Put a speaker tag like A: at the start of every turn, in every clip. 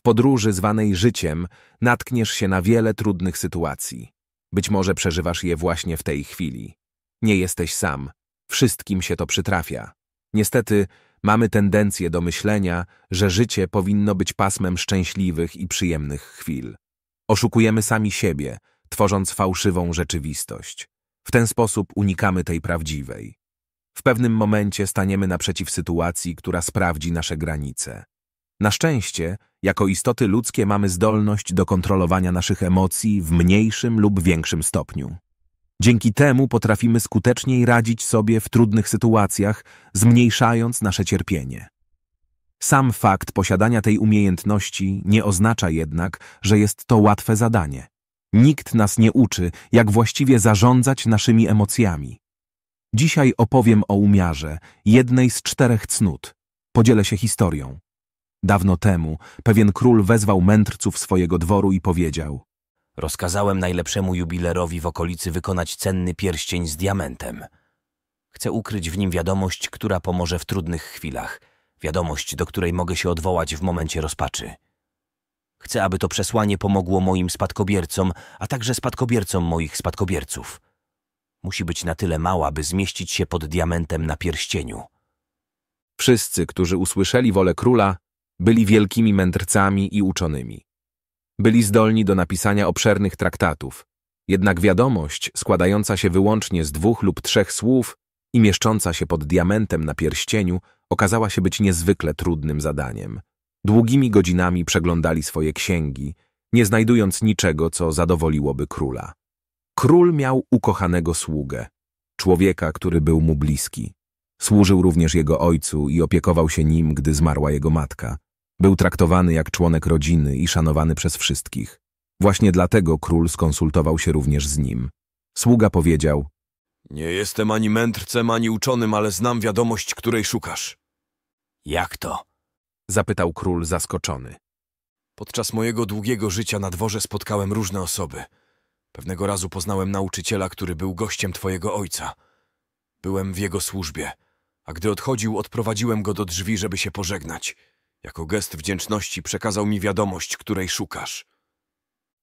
A: W podróży zwanej życiem natkniesz się na wiele trudnych sytuacji. Być może przeżywasz je właśnie w tej chwili. Nie jesteś sam. Wszystkim się to przytrafia. Niestety, mamy tendencję do myślenia, że życie powinno być pasmem szczęśliwych i przyjemnych chwil. Oszukujemy sami siebie, tworząc fałszywą rzeczywistość. W ten sposób unikamy tej prawdziwej. W pewnym momencie staniemy naprzeciw sytuacji, która sprawdzi nasze granice. Na szczęście jako istoty ludzkie mamy zdolność do kontrolowania naszych emocji w mniejszym lub większym stopniu. Dzięki temu potrafimy skuteczniej radzić sobie w trudnych sytuacjach, zmniejszając nasze cierpienie. Sam fakt posiadania tej umiejętności nie oznacza jednak, że jest to łatwe zadanie. Nikt nas nie uczy, jak właściwie zarządzać naszymi emocjami. Dzisiaj opowiem o umiarze, jednej z czterech cnót. Podzielę się historią. Dawno temu pewien
B: król wezwał mędrców swojego dworu i powiedział Rozkazałem najlepszemu jubilerowi w okolicy wykonać cenny pierścień z diamentem. Chcę ukryć w nim wiadomość, która pomoże w trudnych chwilach. Wiadomość, do której mogę się odwołać w momencie rozpaczy. Chcę, aby to przesłanie pomogło moim spadkobiercom, a także spadkobiercom moich spadkobierców. Musi być na tyle mała, by zmieścić się pod diamentem na pierścieniu.
A: Wszyscy, którzy usłyszeli wolę króla, byli wielkimi mędrcami i uczonymi. Byli zdolni do napisania obszernych traktatów, jednak wiadomość składająca się wyłącznie z dwóch lub trzech słów i mieszcząca się pod diamentem na pierścieniu okazała się być niezwykle trudnym zadaniem. Długimi godzinami przeglądali swoje księgi, nie znajdując niczego, co zadowoliłoby króla. Król miał ukochanego sługę, człowieka, który był mu bliski. Służył również jego ojcu i opiekował się nim, gdy zmarła jego matka. Był traktowany jak członek rodziny i szanowany przez wszystkich. Właśnie dlatego król skonsultował się również z nim. Sługa powiedział
B: – Nie jestem ani mędrcem, ani uczonym, ale znam wiadomość, której szukasz. – Jak to?
A: – zapytał król zaskoczony.
B: Podczas mojego długiego życia na dworze spotkałem różne osoby. Pewnego razu poznałem nauczyciela, który był gościem twojego ojca. Byłem w jego służbie, a gdy odchodził, odprowadziłem go do drzwi, żeby się pożegnać – jako gest wdzięczności przekazał mi wiadomość, której szukasz.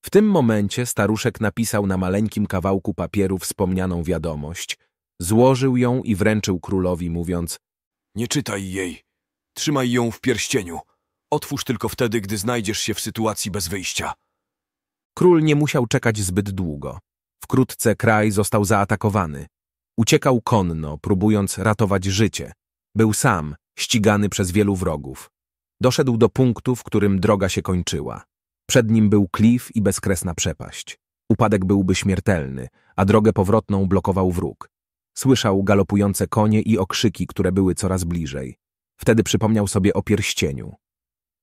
B: W tym momencie staruszek napisał na maleńkim
A: kawałku papieru wspomnianą wiadomość, złożył ją i wręczył królowi, mówiąc
B: Nie czytaj jej, trzymaj ją w pierścieniu. Otwórz tylko wtedy, gdy znajdziesz się w sytuacji bez wyjścia. Król nie musiał czekać zbyt długo.
A: Wkrótce kraj został zaatakowany. Uciekał konno, próbując ratować życie. Był sam, ścigany przez wielu wrogów. Doszedł do punktu, w którym droga się kończyła. Przed nim był klif i bezkresna przepaść. Upadek byłby śmiertelny, a drogę powrotną blokował wróg. Słyszał galopujące konie i okrzyki, które były coraz bliżej. Wtedy przypomniał sobie o pierścieniu.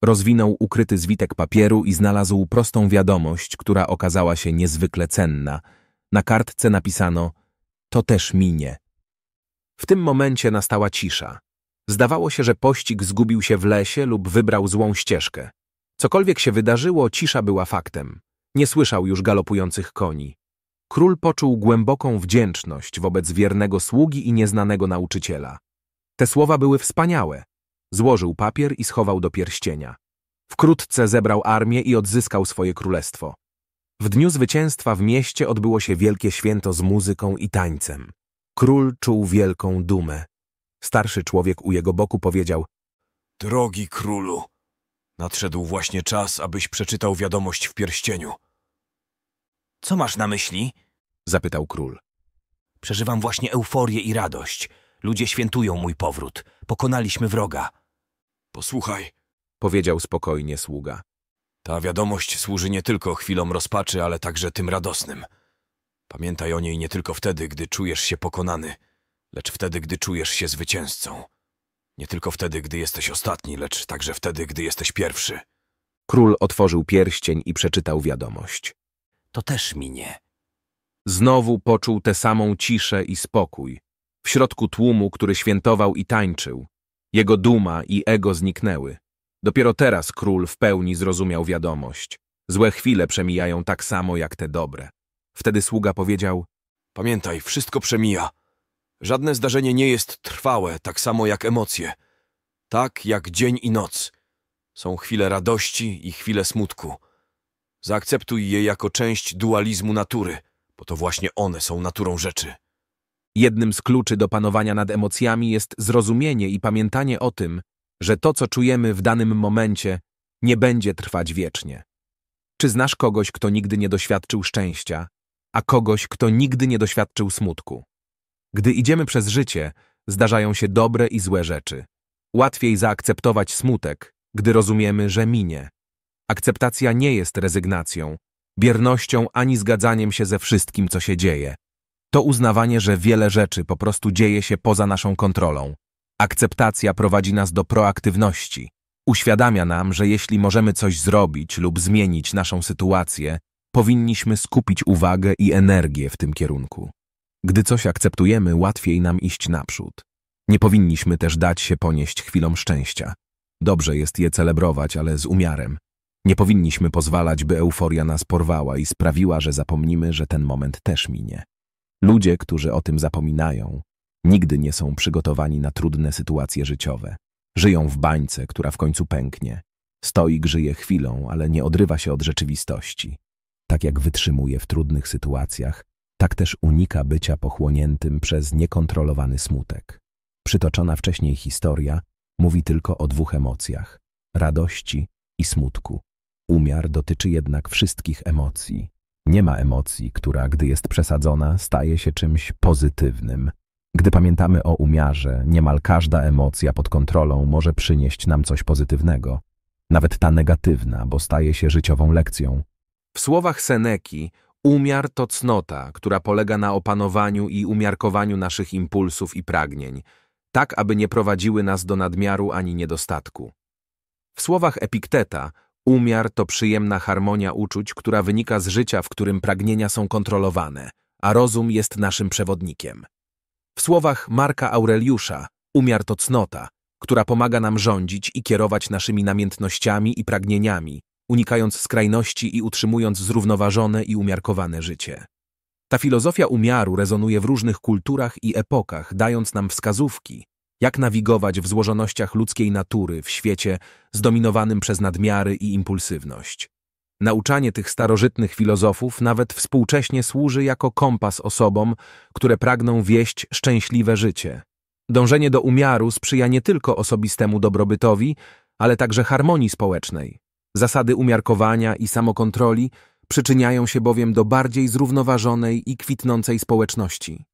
A: Rozwinął ukryty zwitek papieru i znalazł prostą wiadomość, która okazała się niezwykle cenna. Na kartce napisano – to też minie. W tym momencie nastała cisza. Zdawało się, że pościg zgubił się w lesie lub wybrał złą ścieżkę. Cokolwiek się wydarzyło, cisza była faktem. Nie słyszał już galopujących koni. Król poczuł głęboką wdzięczność wobec wiernego sługi i nieznanego nauczyciela. Te słowa były wspaniałe. Złożył papier i schował do pierścienia. Wkrótce zebrał armię i odzyskał swoje królestwo. W dniu zwycięstwa w mieście odbyło się wielkie święto z muzyką i tańcem. Król czuł wielką dumę. Starszy człowiek u jego boku powiedział
B: Drogi królu, nadszedł właśnie czas, abyś przeczytał wiadomość w pierścieniu. Co masz na myśli? zapytał król. Przeżywam właśnie euforię i radość. Ludzie świętują mój powrót. Pokonaliśmy wroga. Posłuchaj, powiedział spokojnie sługa. Ta wiadomość służy nie tylko chwilom rozpaczy, ale także tym radosnym. Pamiętaj o niej nie tylko wtedy, gdy czujesz się pokonany – lecz wtedy, gdy czujesz się zwycięzcą. Nie tylko wtedy, gdy jesteś ostatni, lecz także wtedy, gdy jesteś pierwszy.
A: Król otworzył pierścień i przeczytał wiadomość.
B: To też minie.
A: Znowu poczuł tę samą ciszę i spokój. W środku tłumu, który świętował i tańczył. Jego duma i ego zniknęły. Dopiero teraz król w pełni zrozumiał wiadomość. Złe chwile przemijają tak samo jak te dobre. Wtedy sługa
B: powiedział: Pamiętaj, wszystko przemija. Żadne zdarzenie nie jest trwałe, tak samo jak emocje. Tak jak dzień i noc. Są chwile radości i chwile smutku. Zaakceptuj je jako część dualizmu natury, bo to właśnie one są naturą rzeczy. Jednym z kluczy do panowania nad emocjami jest
A: zrozumienie i pamiętanie o tym, że to, co czujemy w danym momencie, nie będzie trwać wiecznie. Czy znasz kogoś, kto nigdy nie doświadczył szczęścia, a kogoś, kto nigdy nie doświadczył smutku? Gdy idziemy przez życie, zdarzają się dobre i złe rzeczy. Łatwiej zaakceptować smutek, gdy rozumiemy, że minie. Akceptacja nie jest rezygnacją, biernością ani zgadzaniem się ze wszystkim, co się dzieje. To uznawanie, że wiele rzeczy po prostu dzieje się poza naszą kontrolą. Akceptacja prowadzi nas do proaktywności. Uświadamia nam, że jeśli możemy coś zrobić lub zmienić naszą sytuację, powinniśmy skupić uwagę i energię w tym kierunku. Gdy coś akceptujemy, łatwiej nam iść naprzód. Nie powinniśmy też dać się ponieść chwilom szczęścia. Dobrze jest je celebrować, ale z umiarem. Nie powinniśmy pozwalać, by euforia nas porwała i sprawiła, że zapomnimy, że ten moment też minie. Ludzie, którzy o tym zapominają, nigdy nie są przygotowani na trudne sytuacje życiowe. Żyją w bańce, która w końcu pęknie. Stoik żyje chwilą, ale nie odrywa się od rzeczywistości. Tak jak wytrzymuje w trudnych sytuacjach, tak też unika bycia pochłoniętym przez niekontrolowany smutek. Przytoczona wcześniej historia mówi tylko o dwóch emocjach radości i smutku. Umiar dotyczy jednak wszystkich emocji. Nie ma emocji, która, gdy jest przesadzona, staje się czymś pozytywnym. Gdy pamiętamy o umiarze, niemal każda emocja pod kontrolą może przynieść nam coś pozytywnego. Nawet ta negatywna, bo staje się życiową lekcją. W słowach Seneki Umiar to cnota, która polega na opanowaniu i umiarkowaniu naszych impulsów i pragnień, tak aby nie prowadziły nas do nadmiaru ani niedostatku. W słowach Epikteta, umiar to przyjemna harmonia uczuć, która wynika z życia, w którym pragnienia są kontrolowane, a rozum jest naszym przewodnikiem. W słowach Marka Aureliusza, umiar to cnota, która pomaga nam rządzić i kierować naszymi namiętnościami i pragnieniami, unikając skrajności i utrzymując zrównoważone i umiarkowane życie. Ta filozofia umiaru rezonuje w różnych kulturach i epokach, dając nam wskazówki, jak nawigować w złożonościach ludzkiej natury w świecie zdominowanym przez nadmiary i impulsywność. Nauczanie tych starożytnych filozofów nawet współcześnie służy jako kompas osobom, które pragną wieść szczęśliwe życie. Dążenie do umiaru sprzyja nie tylko osobistemu dobrobytowi, ale także harmonii społecznej, Zasady umiarkowania i samokontroli przyczyniają się bowiem do bardziej zrównoważonej i kwitnącej społeczności.